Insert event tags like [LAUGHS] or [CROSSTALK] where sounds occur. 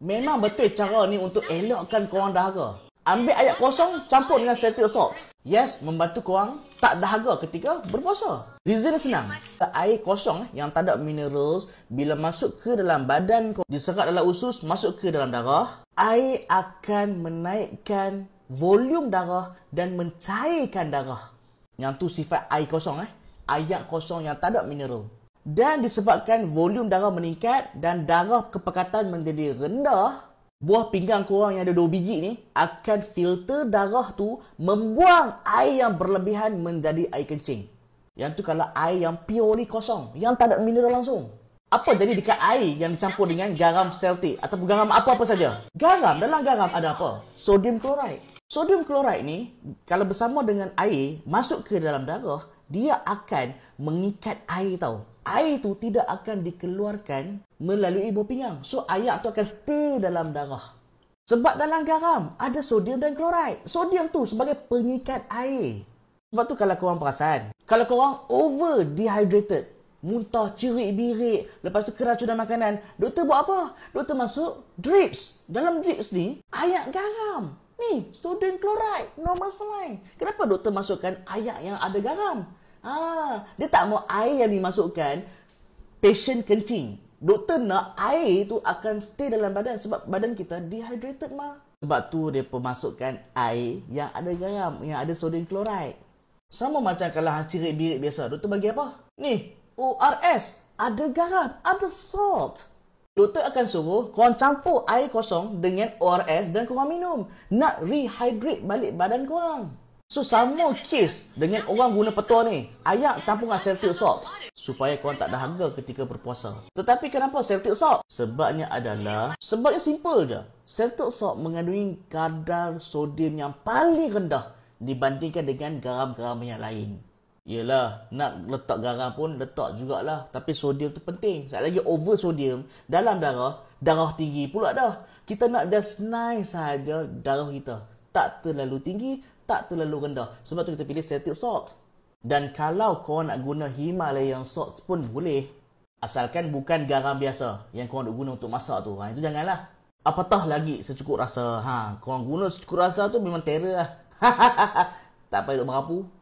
Memang betul cara ni untuk elakkan korang dahaga. Ambil ayat kosong, campur dengan setiap salt. Yes, membantu korang tak dahaga ketika berpuasa. Reason senang. Air kosong eh, yang tak ada minerals, bila masuk ke dalam badan kau, diserap dalam usus, masuk ke dalam darah, air akan menaikkan volume darah dan mencairkan darah. Yang tu sifat air kosong eh. Air kosong yang tak ada mineral dan disebabkan volume darah meningkat dan darah kepekatan menjadi rendah buah pinggang korang yang ada dua biji ni akan filter darah tu membuang air yang berlebihan menjadi air kencing yang tu kalau air yang pure ni kosong yang tak ada mineral langsung apa jadi dekat air yang dicampur dengan garam Celtic ataupun garam apa-apa saja? Garam, dalam garam ada apa? Sodium chloride. Sodium chloride ni kalau bersama dengan air masuk ke dalam darah, dia akan mengikat air tau. Air tu tidak akan dikeluarkan melalui ibu pinggang. So air tu akan stay dalam darah. Sebab dalam garam ada sodium dan klorid. Sodium tu sebagai pengikat air. Sebab tu kalau korang perasan, kalau korang over dehydrated, muntah, ciri birik lepas tu keracunan makanan, doktor buat apa? Doktor masuk drips. Dalam drips ni, ayat garam. Ni, sodium chloride, normal saline. Kenapa doktor masukkan air yang ada garam? Ah, dia tak mau air yang dimasukkan patient kencing. Doktor nak air itu akan stay dalam badan sebab badan kita dehydrated mah. Sebab tu dia pemasukkan air yang ada garam, yang ada sodium chloride. Sama macam kalau hang cirit birit biasa, doktor bagi apa? Ni, ORS, ada garam, ada salt. Doktor akan suruh korang campur air kosong dengan ORS dan korang minum. Nak rehydrate balik badan korang. So sama kes dengan orang guna petua ni. Ayak campur dengan Celtic salt. Supaya korang tak dahaga ketika berpuasa. Tetapi kenapa Celtic salt? Sebabnya adalah, sebabnya simple je. Celtic salt mengandungi kadar sodium yang paling rendah dibandingkan dengan garam-garam yang lain ialah nak letak garam pun letak jugalah tapi sodium tu penting sekali lagi over sodium dalam darah darah tinggi pula dah kita nak just nice saja darah kita tak terlalu tinggi tak terlalu rendah sebab tu kita pilih static salt dan kalau kau nak guna Himalayan salt pun boleh asalkan bukan garam biasa yang kau nak guna untuk masak tu ha, itu janganlah apatah lagi secukup rasa ha kau guna secukup rasa tu memang terror lah [LAUGHS] tak payah duk merapu